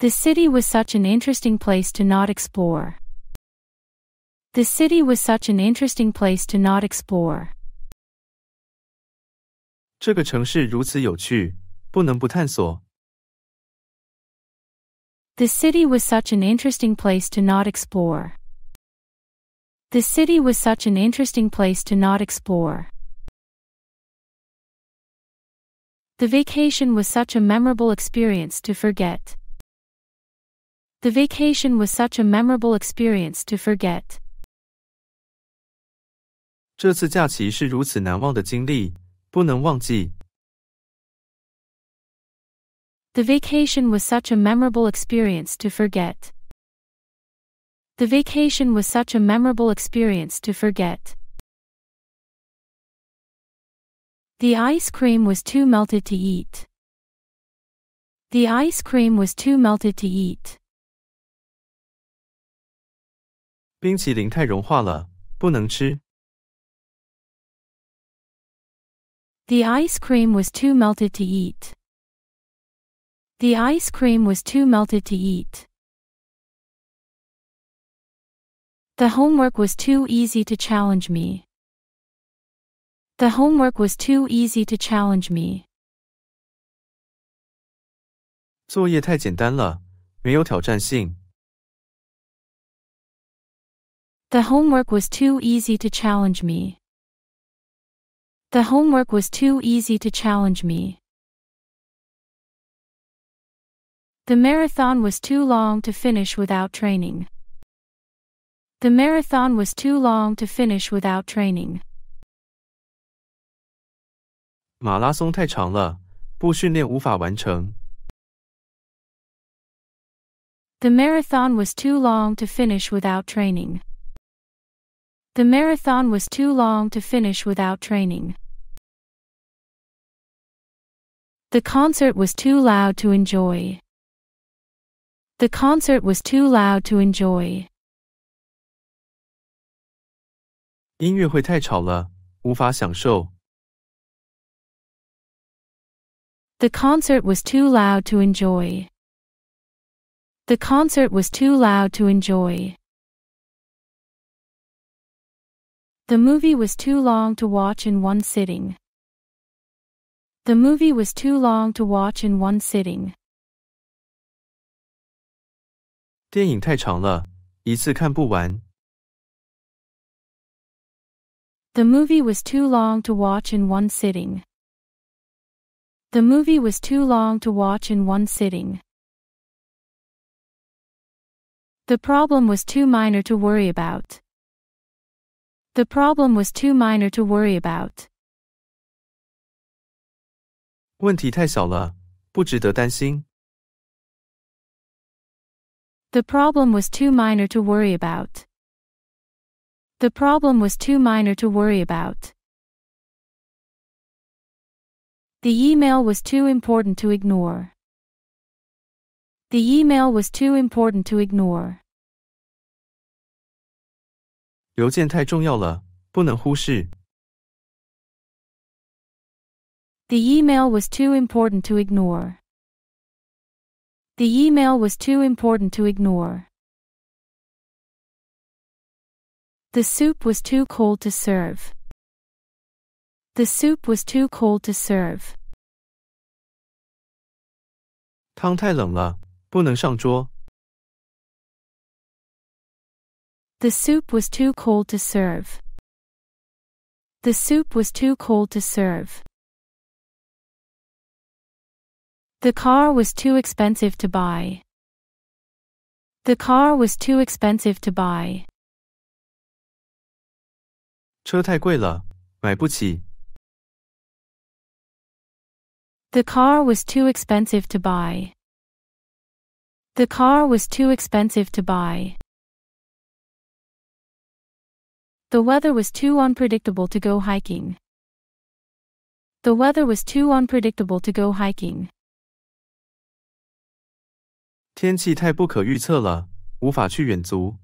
The city was such an interesting place to not explore. The city was such an interesting place to not explore. 这个城市如此有趣，不能不探索。The city was such an interesting place to not explore. The city was such an interesting place to not explore. The vacation was such a memorable experience to forget. The vacation was such a memorable experience to forget. 这次假期是如此难忘的经历，不能忘记。The vacation was such a memorable experience to forget. The vacation was such a memorable experience to forget. The ice cream was too melted to eat. The ice cream was too melted to eat. 冰淇淋太融化了，不能吃。The ice cream was too melted to eat. The ice cream was too melted to eat. The homework was too easy to challenge me. The homework was too easy to challenge me. 作业太简单了，没有挑战性。The homework was too easy to challenge me. The homework was too easy to challenge me. The marathon was too long to finish without training. The marathon was too long to finish without training. 马拉松太长了，不训练无法完成。The marathon was too long to finish without training. The marathon was too long to finish without training. The concert was too loud to enjoy. The concert was too loud to enjoy. 音乐会太吵了，无法享受。The concert was too loud to enjoy. The concert was too loud to enjoy. The movie was too long to watch in one sitting. The movie was too long to watch in one sitting. 电影太长了，一次看不完。The movie was too long to watch in one sitting. The movie was too long to watch in one sitting. The problem was too minor to worry about. The problem was too minor to worry about. problem was too minor to worry about. The problem was too minor to worry about. The email was too important to ignore. The email was too important to ignore. 邮件太重要了，不能忽视。The email was too important to ignore. The email was too important to ignore. The soup was too cold to serve. The soup was too cold to serve. 汤太冷了，不能上桌。The soup was too cold to serve. The soup was too cold to serve. The car was too expensive to buy. The car was too expensive to buy. The car was too expensive to buy. The car was too expensive to buy. The weather was too unpredictable to go hiking. The weather was too unpredictable to go hiking. 天气太不可预测了，无法去远足。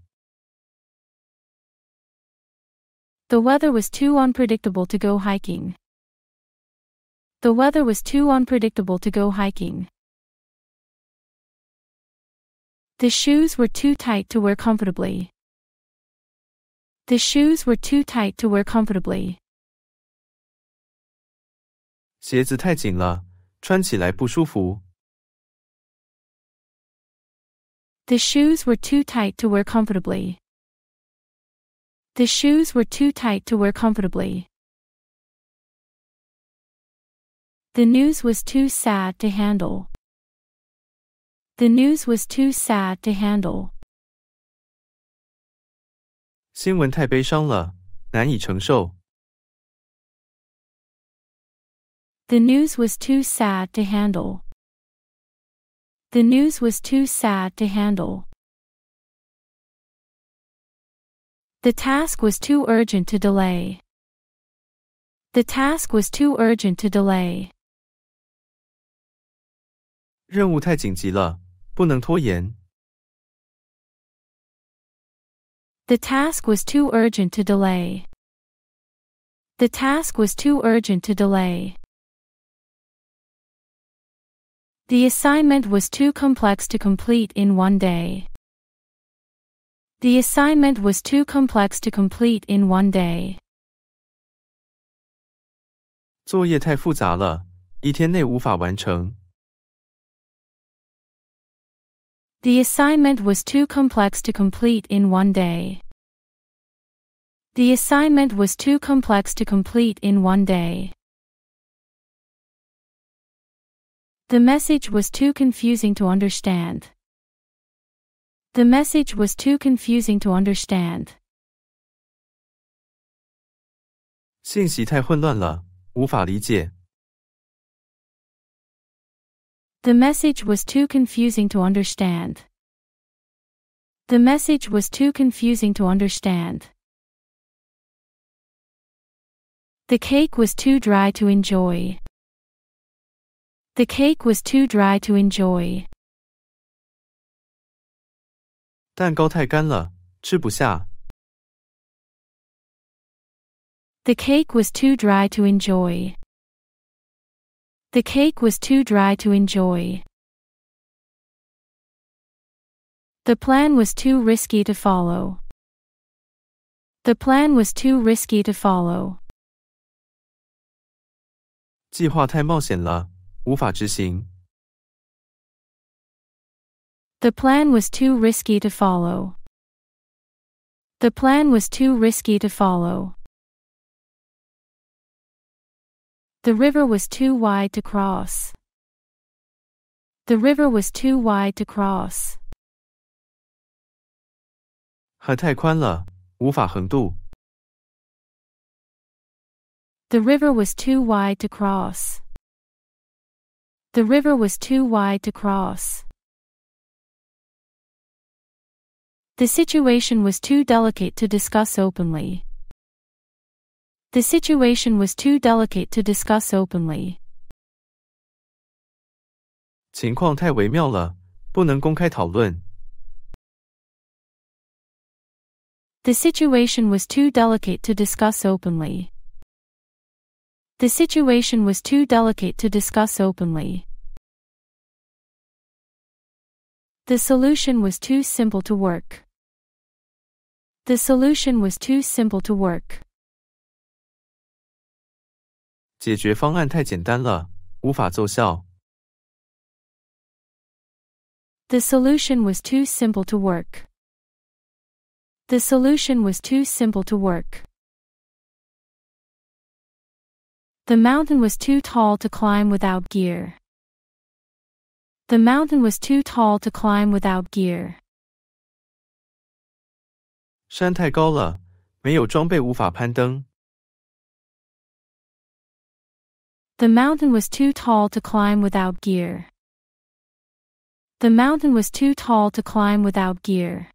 The weather was too unpredictable to go hiking. The weather was too unpredictable to go hiking. The shoes were too tight to wear comfortably. The shoes were too tight to wear comfortably. 鞋子太紧了，穿起来不舒服。The shoes were too tight to wear comfortably. The shoes were too tight to wear comfortably. The news was too sad to handle. The news was too sad to handle. 新闻太悲伤了，难以承受。The news was too sad to handle. The news was too sad to handle. The task was too urgent to delay. The task was too urgent to delay. 任务太紧急了，不能拖延。The task was too urgent to delay. The task was too urgent to delay. The assignment was too complex to complete in one day. The assignment was too complex to complete in one day. 作业太复杂了，一天内无法完成。The assignment was too complex to complete in one day. The assignment was too complex to complete in one day. The message was too confusing to understand. The message was too confusing to understand. 信息太混乱了，无法理解。the message was too confusing to understand. The message was too confusing to understand. The cake was too dry to enjoy. The cake was too dry to enjoy. The cake was too dry to enjoy. The cake was too dry to enjoy. The plan was too risky to follow. The plan was too risky to follow. 计划太冒险了，无法执行。The plan was too risky to follow. The plan was too risky to follow. The river was too wide to cross. The river was too wide to cross. The river was too wide to cross. The river was too wide to cross. The situation was too delicate to discuss openly. The situation was too delicate to discuss openly. 情况太微妙了，不能公开讨论。The situation was too delicate to discuss openly. The situation was too delicate to discuss openly. The solution was too simple to work. The solution was too simple to work. 解决方案太简单了，无法奏效。The solution was too simple to work. The solution was too simple to work. The mountain was too tall to climb without gear. The mountain was too tall to climb without gear. 山太高了，没有装备无法攀登。The mountain was too tall to climb without gear. The mountain was too tall to climb without gear.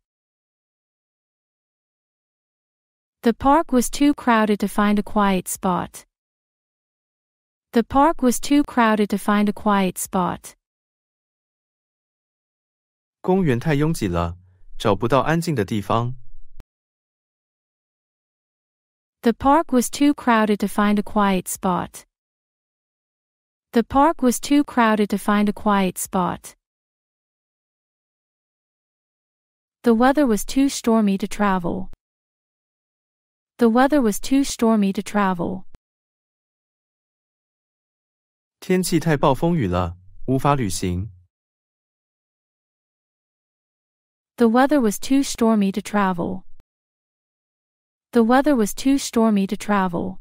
The park was too crowded to find a quiet spot. The park was too crowded to find a quiet spot. 公园太拥挤了，找不到安静的地方。The park was too crowded to find a quiet spot. The park was too crowded to find a quiet spot. The weather was too stormy to travel. The weather was too stormy to travel. 天气太暴风雨了，无法旅行。The weather was too stormy to travel. The weather was too stormy to travel.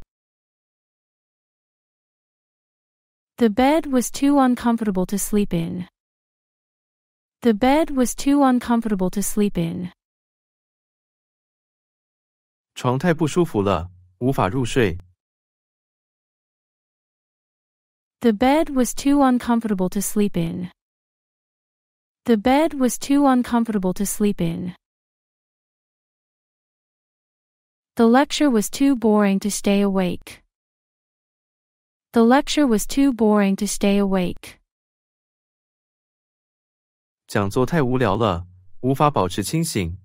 The bed was too uncomfortable to sleep in. The bed was too uncomfortable to sleep in. 床太不舒服了，无法入睡。The bed was too uncomfortable to sleep in. The bed was too uncomfortable to sleep in. The lecture was too boring to stay awake. The lecture was too boring to stay awake. 讲座太无聊了，无法保持清醒。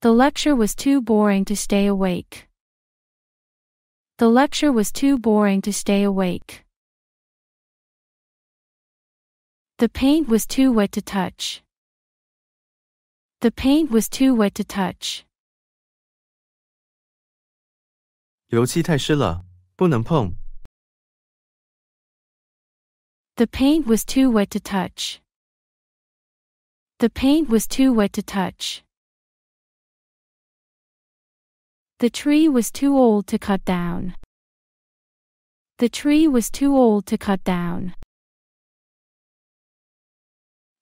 The lecture was too boring to stay awake. The lecture was too boring to stay awake. The paint was too wet to touch. The paint was too wet to touch. 油漆太湿了，不能碰。The paint was too wet to touch. The paint was too wet to touch. The tree was too old to cut down. The tree was too old to cut down.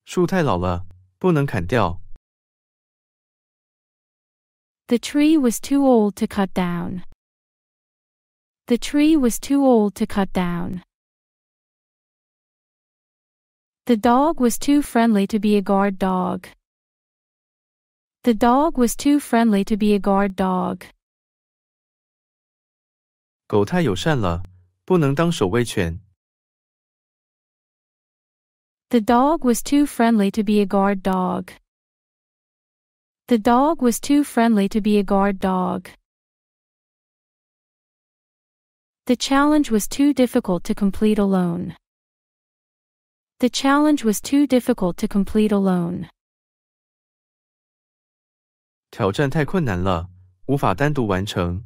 树太老了，不能砍掉。The tree was too old to cut down. The tree was too old to cut down. The dog was too friendly to be a guard dog. The dog was too friendly to be a guard dog. 狗太友善了，不能当守卫犬。The dog was too friendly to be a guard dog. The dog was too friendly to be a guard dog. The challenge was too difficult to complete alone. The challenge was too difficult to complete alone. 挑战太困难了，无法单独完成。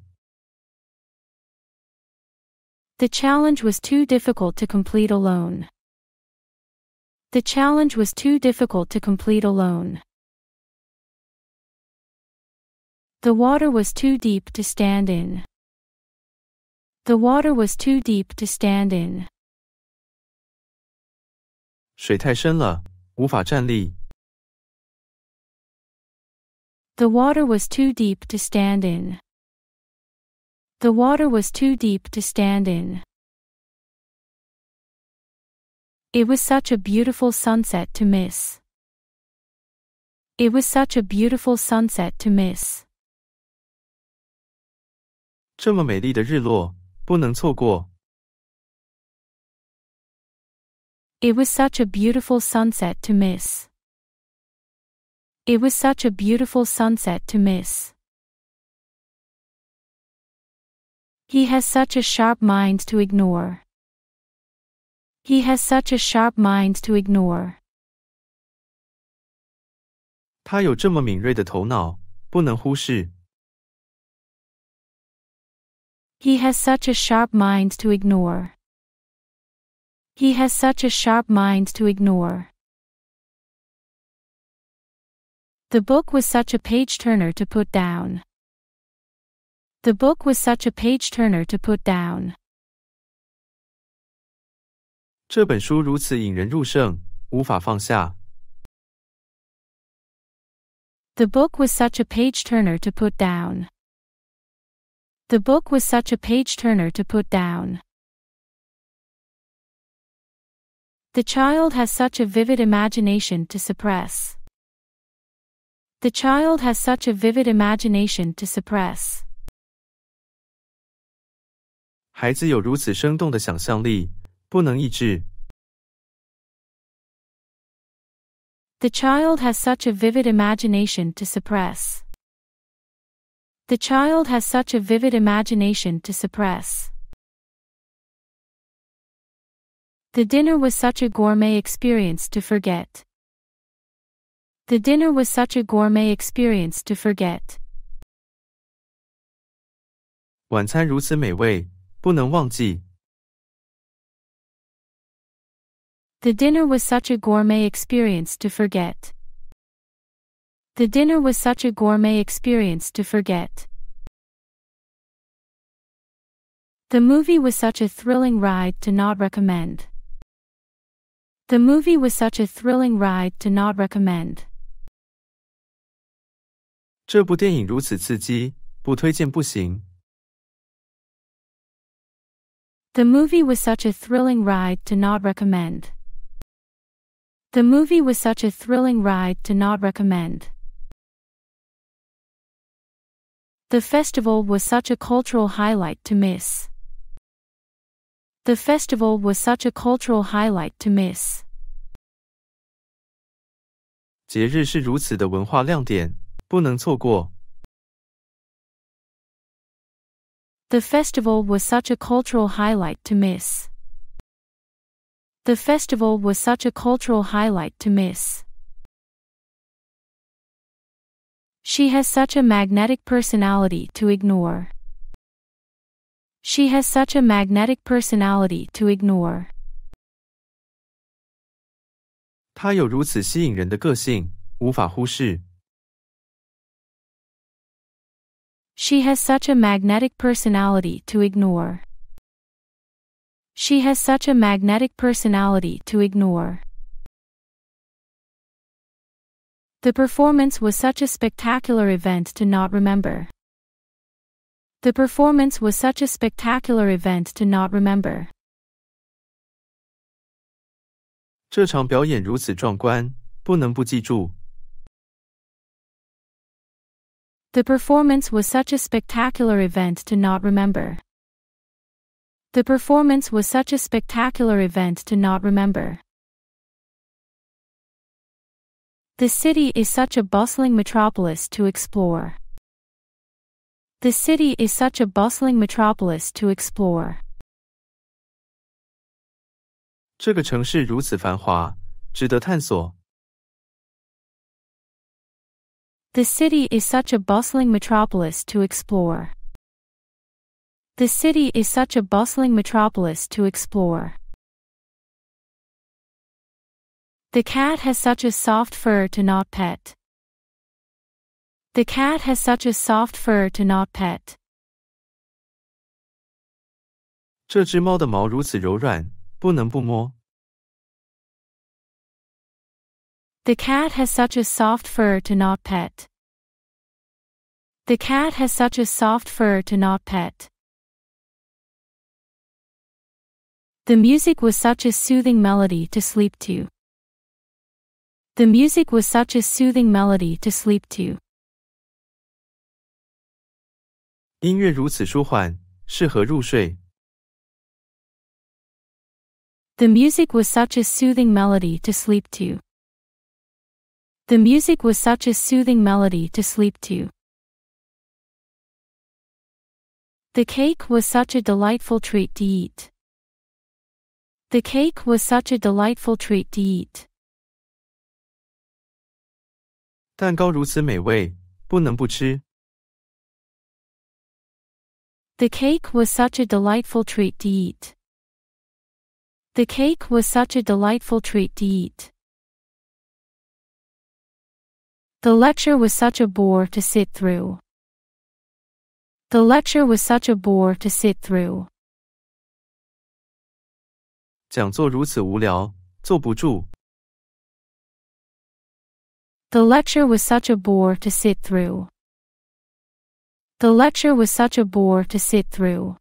The challenge was too difficult to complete alone. The challenge was too difficult to complete alone. The water was too deep to stand in. The water was too deep to stand in. 水太深了，无法站立。The water was too deep to stand in. The water was too deep to stand in. It was such a beautiful sunset to miss. It was such a beautiful sunset to miss. 这么美丽的日落,不能错过。It was such a beautiful sunset to miss. It was such a beautiful sunset to miss. He has such a sharp mind to ignore. He has such a sharp mind to ignore. 他有这么敏锐的头脑，不能忽视。he has such a sharp mind to ignore. He has such a sharp mind to ignore. The book was such a page turner to put down. The book was such a page turner to put down. 这本书如此引人入胜，无法放下。The book was such a page turner to put down. The book was such a page turner to put down. The child has such a vivid imagination to suppress. The child has such a vivid imagination to suppress. 孩子有如此生动的想象力，不能抑制。The child has such a vivid imagination to suppress. The child has such a vivid imagination to suppress. The dinner was such a gourmet experience to forget. The dinner was such a gourmet experience to forget. 晚餐如此美味，不能忘记。The dinner was such a gourmet experience to forget. The dinner was such a gourmet experience to forget. The movie was such a thrilling ride to not recommend. The movie was such a thrilling ride to not recommend. The movie was such a thrilling ride to not recommend. The movie was such a thrilling ride to not recommend. The festival was such a cultural highlight to miss. The festival was such a cultural highlight to miss. 节日是如此的文化亮点，不能错过。The festival was such a cultural highlight to miss. The festival was such a cultural highlight to miss. She has such a magnetic personality to ignore. She has such a magnetic personality to ignore. 她有如此吸引人的个性，无法忽视。She has such a magnetic personality to ignore. She has such a magnetic personality to ignore. The performance was such a spectacular event to not remember. The performance was such a spectacular event to not remember. 这场表演如此壮观，不能不记住。The performance was such a spectacular event to not remember. The performance was such a spectacular event to not remember. The city is such a bustling metropolis to explore. The city is such a bustling metropolis to explore. 这个城市如此繁华，值得探索。The city is such a bustling metropolis to explore. The city is such a bustling metropolis to explore. The cat has such a soft fur to not pet. The cat has such a soft fur to not pet. 这只猫的毛如此柔软，不能不摸。The cat has such a soft fur to not pet. The cat has such a soft fur to not pet. The music was such a soothing melody to sleep to. The music was such a soothing melody to sleep to. 音乐如此舒缓，适合入睡。The music was such a soothing melody to sleep to. The music was such a soothing melody to sleep to. The cake was such a delightful treat to eat. The cake was such a delightful treat to eat. 蛋糕如此美味，不能不吃。The cake was such a delightful treat to eat. The cake was such a delightful treat to eat. The lecture was such a bore to sit through. The lecture was such a bore to sit through. 讲座如此无聊，坐不住。the lecture was such a bore to sit through. The lecture was such a bore to sit through.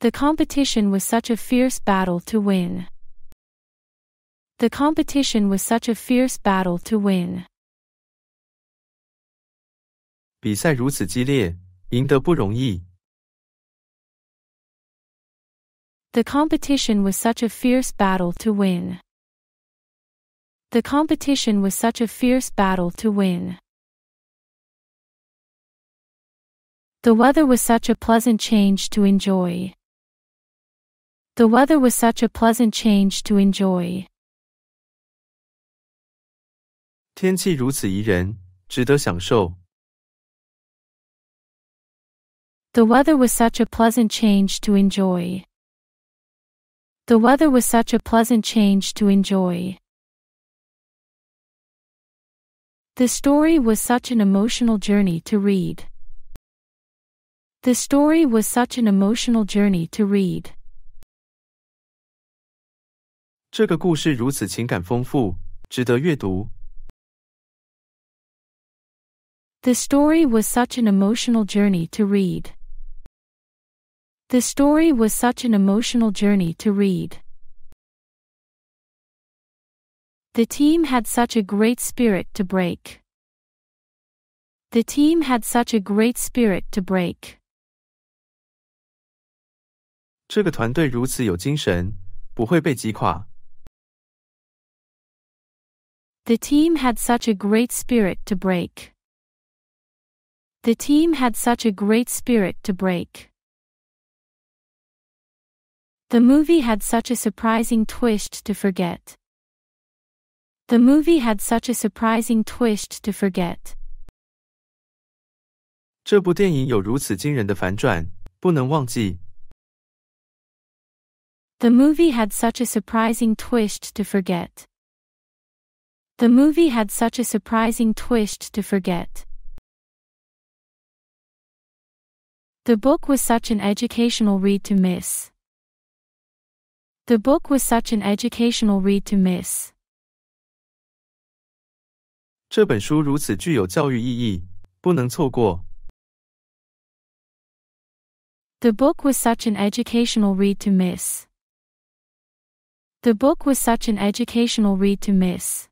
The competition was such a fierce battle to win. The competition was such a fierce battle to win. 比赛如此激烈，赢得不容易。The competition was such a fierce battle to win. The competition was such a fierce battle to win. The weather was such a pleasant change to enjoy. The weather was such a pleasant change to enjoy. 天气如此宜人，值得享受。The weather was such a pleasant change to enjoy. The weather was such a pleasant change to enjoy. The story was such an emotional journey to read. The story was such an emotional journey to read. 这个故事如此情感丰富，值得阅读。The story was such an emotional journey to read. The story was such an emotional journey to read. The team had such a great spirit to break. The team had such a great spirit to break. 这个团队如此有精神，不会被击垮。The team had such a great spirit to break. The team had such a great spirit to break. The movie had such a surprising twist to forget. The movie had such a surprising twist to forget. 这部电影有如此惊人的反转，不能忘记。The movie had such a surprising twist to forget. The movie had such a surprising twist to forget. The book was such an educational read to miss. The book was such an educational read to miss. 这本书如此具有教育意义，不能错过。The book was such an educational read to miss. The book was such an educational read to miss.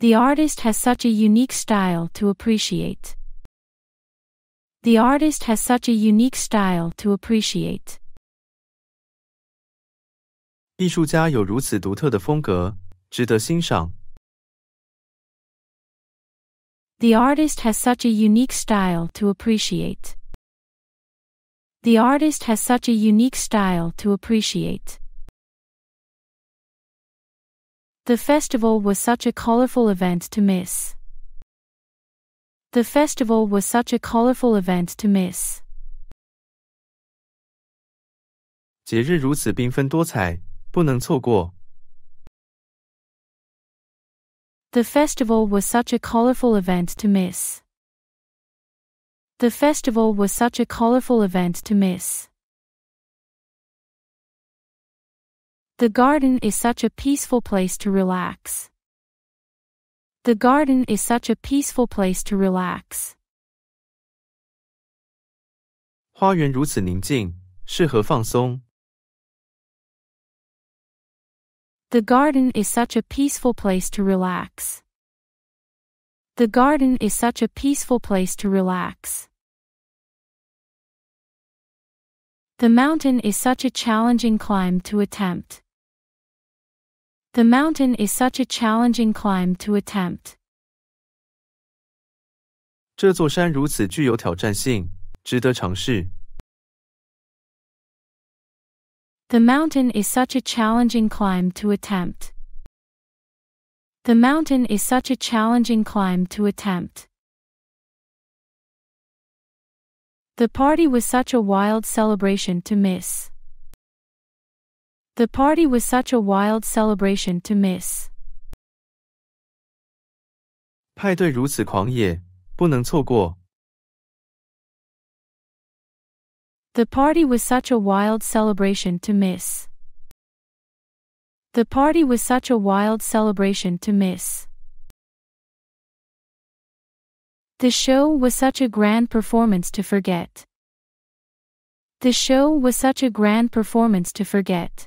The artist has such a unique style to appreciate. The artist has such a unique style to appreciate. 艺术家有如此独特的风格，值得欣赏。The artist has such a unique style to appreciate. The artist has such a unique style to appreciate. The festival was such a colorful event to miss. The festival was such a colorful event to miss. 节日如此缤纷多彩，不能错过。The festival was such a colorful event to miss. The festival was such a colorful event to miss. The garden is such a peaceful place to relax. The garden is such a peaceful place to relax. 花园如此宁静，适合放松。The garden is such a peaceful place to relax. The garden is such a peaceful place to relax. The mountain is such a challenging climb to attempt. The mountain is such a challenging climb to attempt. 这座山如此具有挑战性，值得尝试。The mountain is such a challenging climb to attempt. The mountain is such a challenging climb to attempt. The party was such a wild celebration to miss. The party was such a wild celebration to miss. 派对如此狂野，不能错过。The party was such a wild celebration to miss. The party was such a wild celebration to miss. The show was such a grand performance to forget. The show was such a grand performance to forget.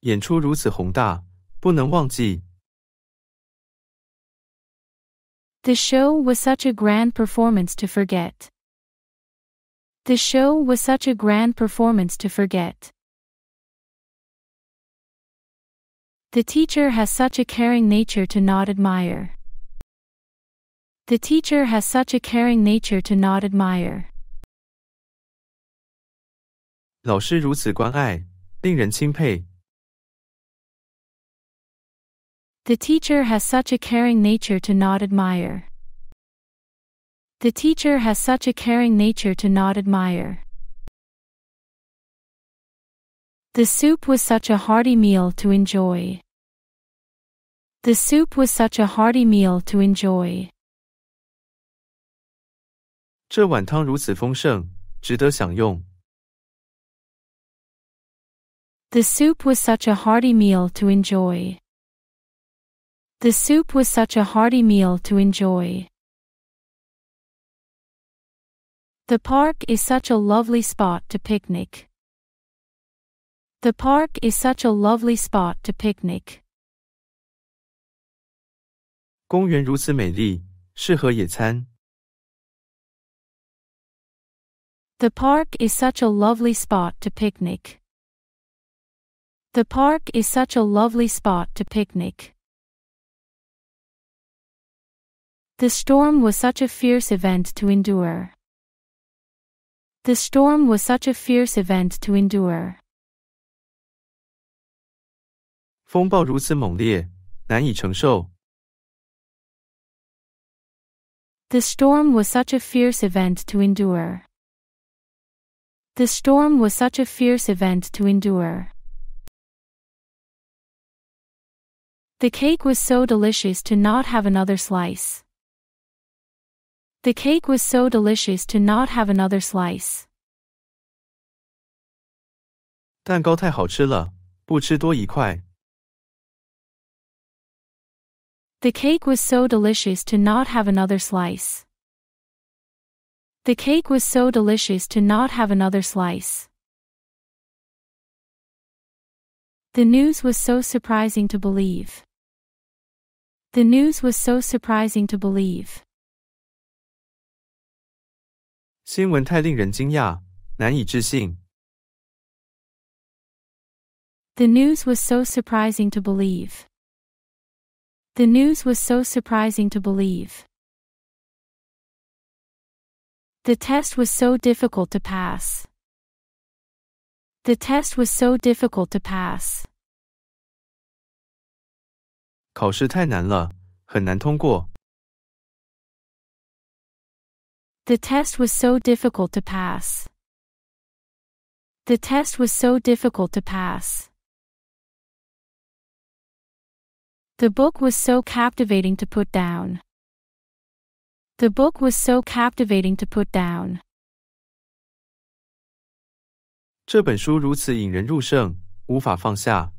演出如此宏大，不能忘记。The show was such a grand performance to forget. The show was such a grand performance to forget. The teacher has such a caring nature to not admire. The teacher has such a caring nature to not admire. 老师如此关爱，令人钦佩。The teacher has such a caring nature to not admire. The teacher has such a caring nature to not admire. The soup was such a hearty meal to enjoy. The soup was such a hearty meal to enjoy. 这碗汤如此丰盛，值得享用。The soup was such a hearty meal to enjoy. The soup was such a hearty meal to enjoy. The park is such a lovely spot to picnic. The park is such a lovely spot to picnic. 公园如此美丽，适合野餐。The park is such a lovely spot to picnic. The park is such a lovely spot to picnic. The storm was such a fierce event to endure. The storm was such a fierce event to endure. 风暴如此猛烈，难以承受。The storm was such a fierce event to endure. The storm was such a fierce event to endure. The cake was so delicious to not have another slice. The cake was so delicious to not have another slice. 蛋糕太好吃了，不吃多一块。The cake was so delicious to not have another slice. The cake was so delicious to not have another slice. The news was so surprising to believe. The news was so surprising to believe. 新闻太令人惊讶，难以置信。The news was so surprising to believe. The news was so surprising to believe. The test was so difficult to pass. The test was so difficult to pass. 考试太难了，很难通过。The test was so difficult to pass. The test was so difficult to pass. The book was so captivating to put down. The book was so captivating to put down. 这本书如此引人入胜，无法放下。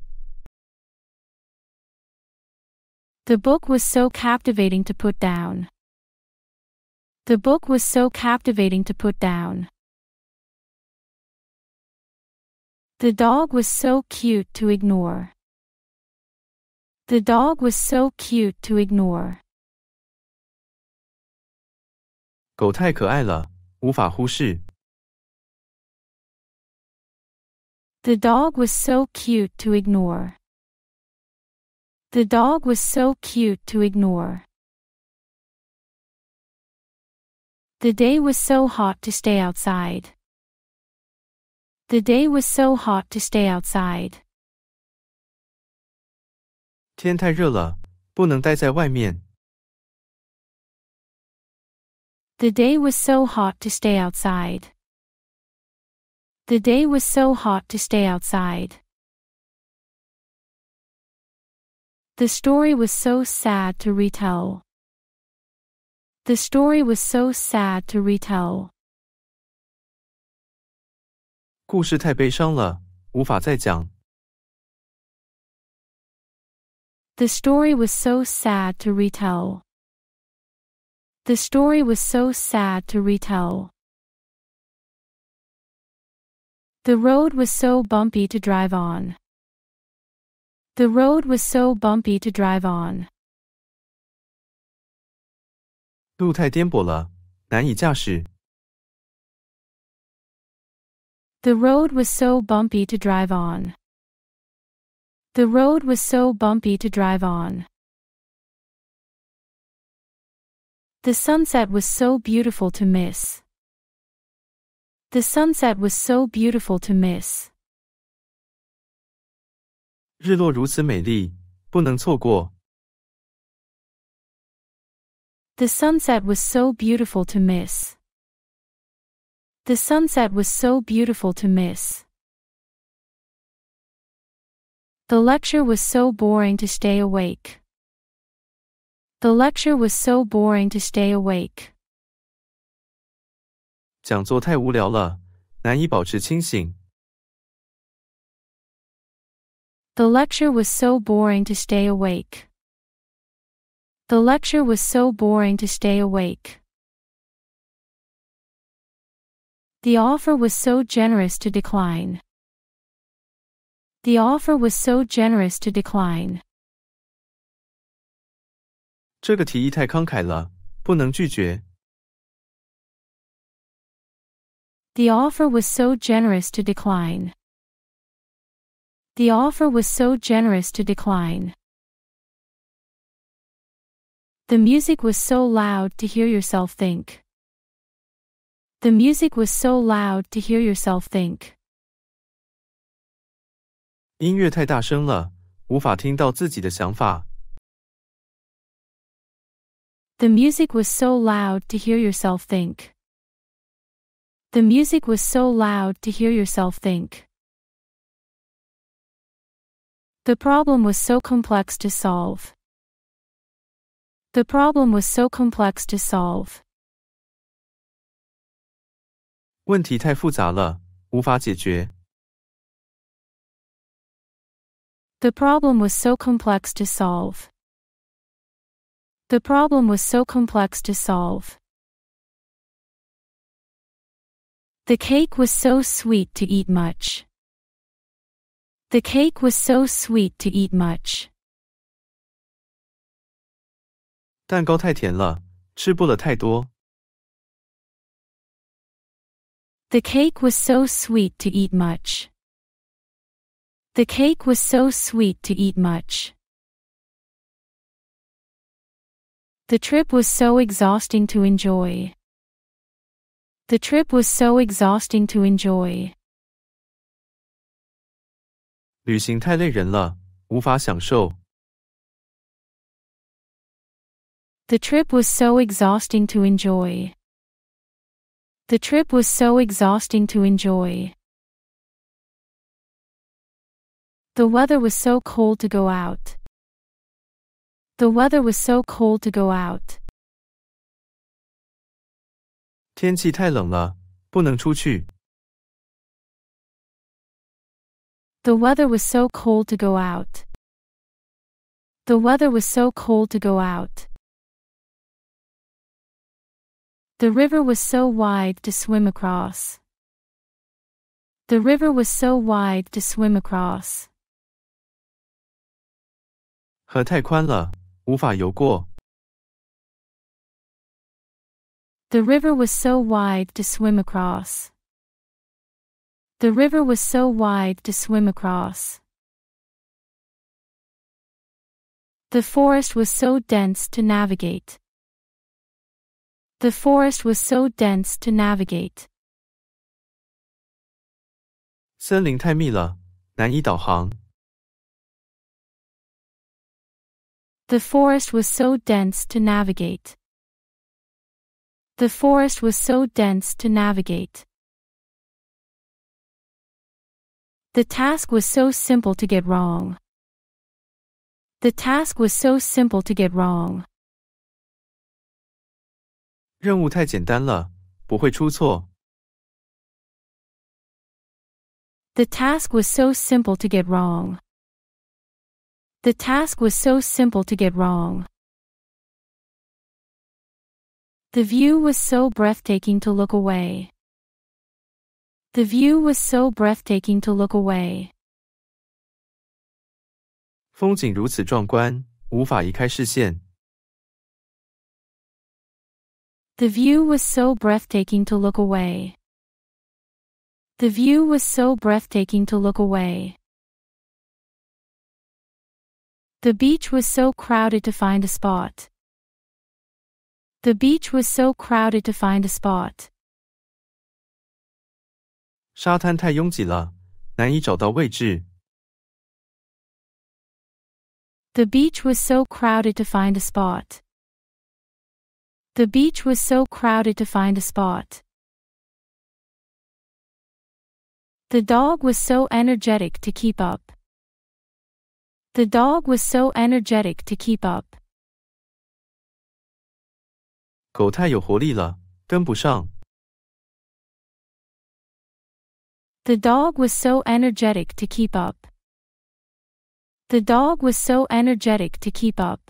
The book was so captivating to put down. The book was so captivating to put down. The dog was so cute to ignore. The dog was so cute to ignore. 狗太可爱了，无法忽视。The dog was so cute to ignore. The dog was so cute to ignore. The day was so hot to stay outside. The day was so hot to stay outside. 天太热了，不能待在外面。The day was so hot to stay outside. The day was so hot to stay outside. The story was so sad to retell. The story was so sad to retell. 故事太悲伤了，无法再讲。The story was so sad to retell. The story was so sad to retell. The road was so bumpy to drive on. The road was so bumpy to drive on. 路太颠簸了，难以驾驶。The road was so bumpy to drive on. The road was so bumpy to drive on. The sunset was so beautiful to miss. The sunset was so beautiful to miss. 日落如此美丽，不能错过。The sunset was so beautiful to miss. The sunset was so beautiful to miss. The lecture was so boring to stay awake. The lecture was so boring to stay awake. 讲座太无聊了，难以保持清醒。The lecture was so boring to stay awake. The lecture was so boring to stay awake. The offer was so generous to decline. The offer was so generous to decline. 这个提议太慷慨了，不能拒绝。The offer was so generous to decline. The offer was so generous to decline. The music was so loud to hear yourself think. The music was so loud to hear yourself think. 音乐太大声了，无法听到自己的想法。The music was so loud to hear yourself think. The music was so loud to hear yourself think. The problem was so complex to solve. The problem was so complex to solve. 问题太复杂了，无法解决。The problem was so complex to solve. The problem was so complex to solve. The cake was so sweet to eat much. The cake was so sweet to eat much. 蛋糕太甜了，吃不了太多。The cake was so sweet to eat much. The cake was so sweet to eat much. The trip was so exhausting to enjoy. The trip was so exhausting to enjoy. 旅行太累人了，无法享受。The trip was so exhausting to enjoy. The trip was so exhausting to enjoy. The weather was so cold to go out. The weather was so cold to go out. 天气太冷了，不能出去。The weather was so cold to go out. The weather was so cold to go out. The river was so wide to swim across. The river was so wide to swim across. 河太宽了，无法游过。The river was so wide to swim across. The river was so wide to swim across. The forest was so dense to navigate. The forest was so dense to navigate. 森林太密了，难以导航。The forest was so dense to navigate. The forest was so dense to navigate. The task was so simple to get wrong. The task was so simple to get wrong. 任务太简单了，不会出错。The task was so simple to get wrong. The task was so simple to get wrong. The view was so breathtaking to look away. The view was so breathtaking to look away. 风景如此壮观，无法移开视线。The view was so breathtaking to look away. The view was so breathtaking to look away. The beach was so crowded to find a spot. The beach was so crowded to find a spot. 沙滩太拥挤了，难以找到位置。The beach was so crowded to find a spot. The beach was so crowded to find a spot. The dog was so energetic to keep up. The dog was so energetic to keep up. 狗太有活力了，跟不上。The dog was so energetic to keep up. The dog was so energetic to keep up.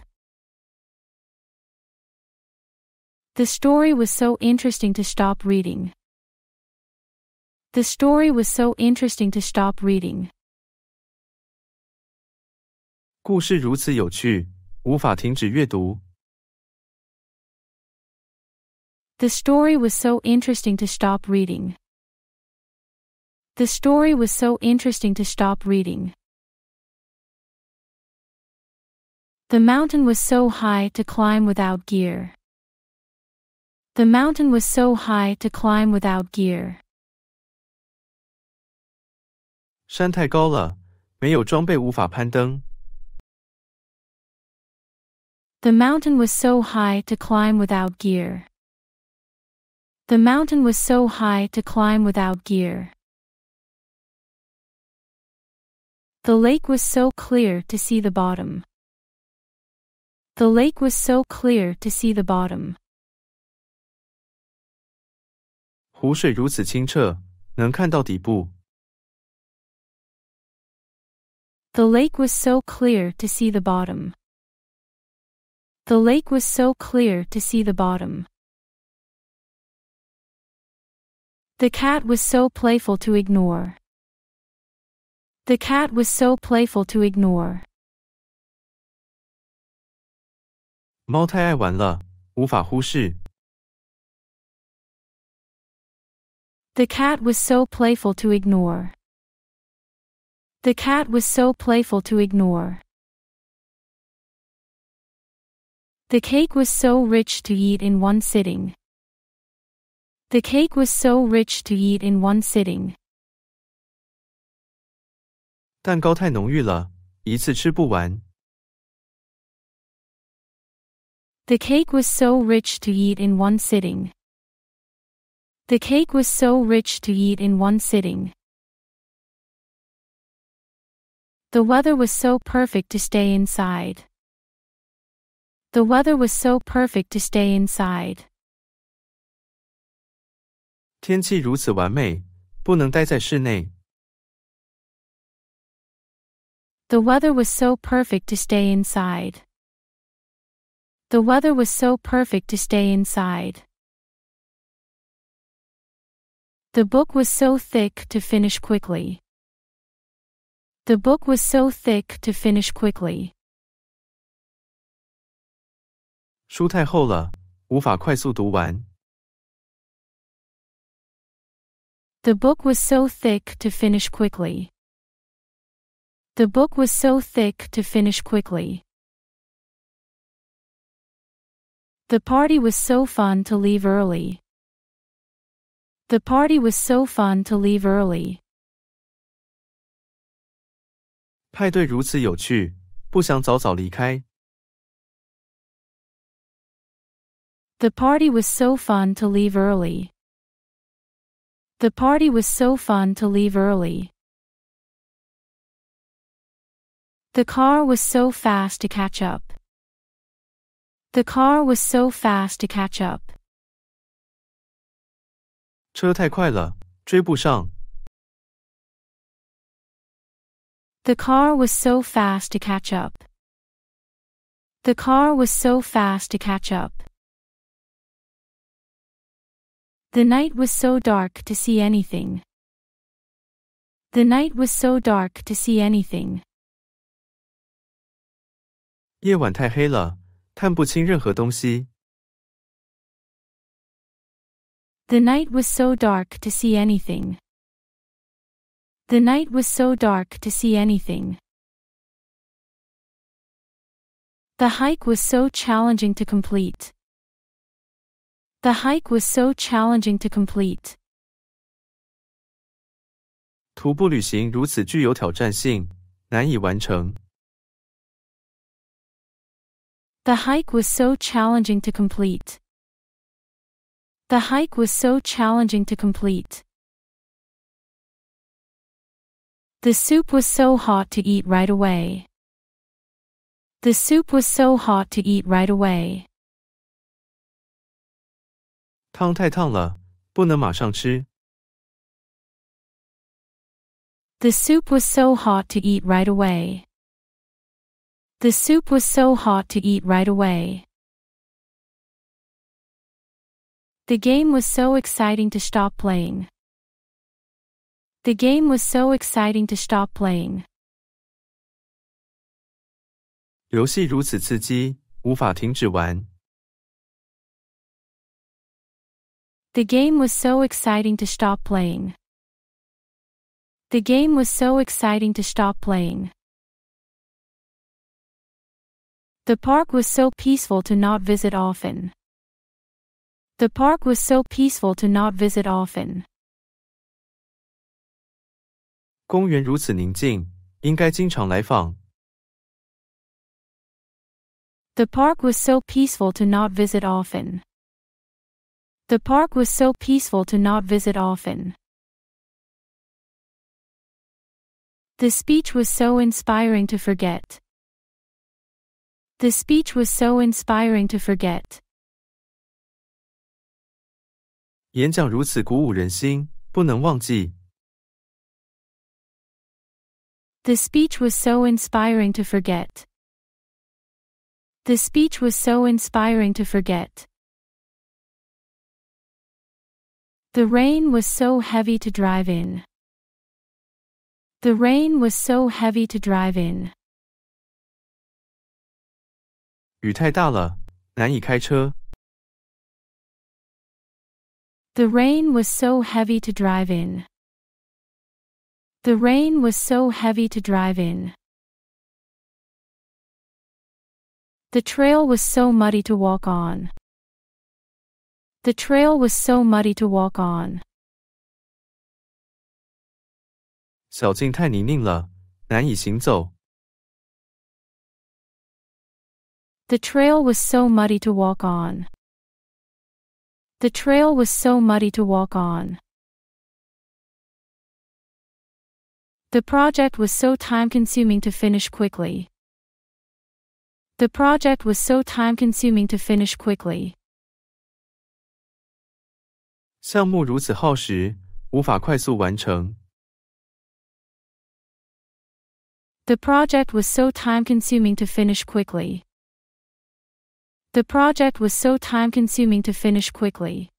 The story was so interesting to stop reading. The story was so interesting to stop reading. 故事如此有趣，无法停止阅读。The story was so interesting to stop reading. The story was so interesting to stop reading. The mountain was so high to climb without gear. The mountain was so high to climb without gear. 山太高了，没有装备无法攀登。The mountain was so high to climb without gear. The mountain was so high to climb without gear. The lake was so clear to see the bottom. The lake was so clear to see the bottom. 湖水如此清澈，能看到底部。The lake was so clear to see the bottom. The lake was so clear to see the bottom. The cat was so playful to ignore. The cat was so playful to ignore. 猫太爱玩了，无法忽视。The cat was so playful to ignore. The cat was so playful to ignore. The cake was so rich to eat in one sitting. The cake was so rich to eat in one sitting. 蛋糕太浓郁了，一次吃不完。The cake was so rich to eat in one sitting. The cake was so rich to eat in one sitting. The weather was so perfect to stay inside. The weather was so perfect to stay inside. weather was so perfect to stay inside. The weather was so perfect to stay inside. The book was so thick to finish quickly. The book was so thick to finish quickly. 书太厚了，无法快速读完。The book was so thick to finish quickly. The book was so thick to finish quickly. The party was so fun to leave early. The party was so fun to leave early. 派对如此有趣，不想早早离开。The party was so fun to leave early. The party was so fun to leave early. The car was so fast to catch up. The car was so fast to catch up. 车太快了，追不上。The car was so fast to catch up. The car was so fast to catch up. The night was so dark to see anything. The night was so dark to see anything. 夜晚太黑了，看不清任何东西。The night was so dark to see anything. The night was so dark to see anything. The hike was so challenging to complete. The hike was so challenging to complete. 徒步旅行如此具有挑战性，难以完成。The hike was so challenging to complete. The hike was so challenging to complete. The soup was so hot to eat right away. The soup was so hot to eat right away. 汤太烫了，不能马上吃。The soup was so hot to eat right away. The soup was so hot to eat right away. The game was so exciting to stop playing. The game was so exciting to stop playing. 游戏如此刺激，无法停止玩。The game was so exciting to stop playing. The game was so exciting to stop playing. The park was so peaceful to not visit often. The park was so peaceful to not visit often. 公园如此宁静，应该经常来访。The park was so peaceful to not visit often. The park was so peaceful to not visit often. The speech was so inspiring to forget. The speech was so inspiring to forget. 演讲如此鼓舞人心，不能忘记。The speech was so inspiring to forget. The speech was so inspiring to forget. The rain was so heavy to drive in. The rain was so heavy to drive in. 雨太大了，难以开车。the rain was so heavy to drive in. The rain was so heavy to drive in. The trail was so muddy to walk on. The trail was so muddy to walk on. The trail was so muddy to walk on. The trail was so muddy to walk on. The project was so time-consuming to finish quickly. The project was so time-consuming to finish quickly. 项目如此耗时，无法快速完成。The project was so time-consuming to finish quickly. The project was so time-consuming to finish quickly,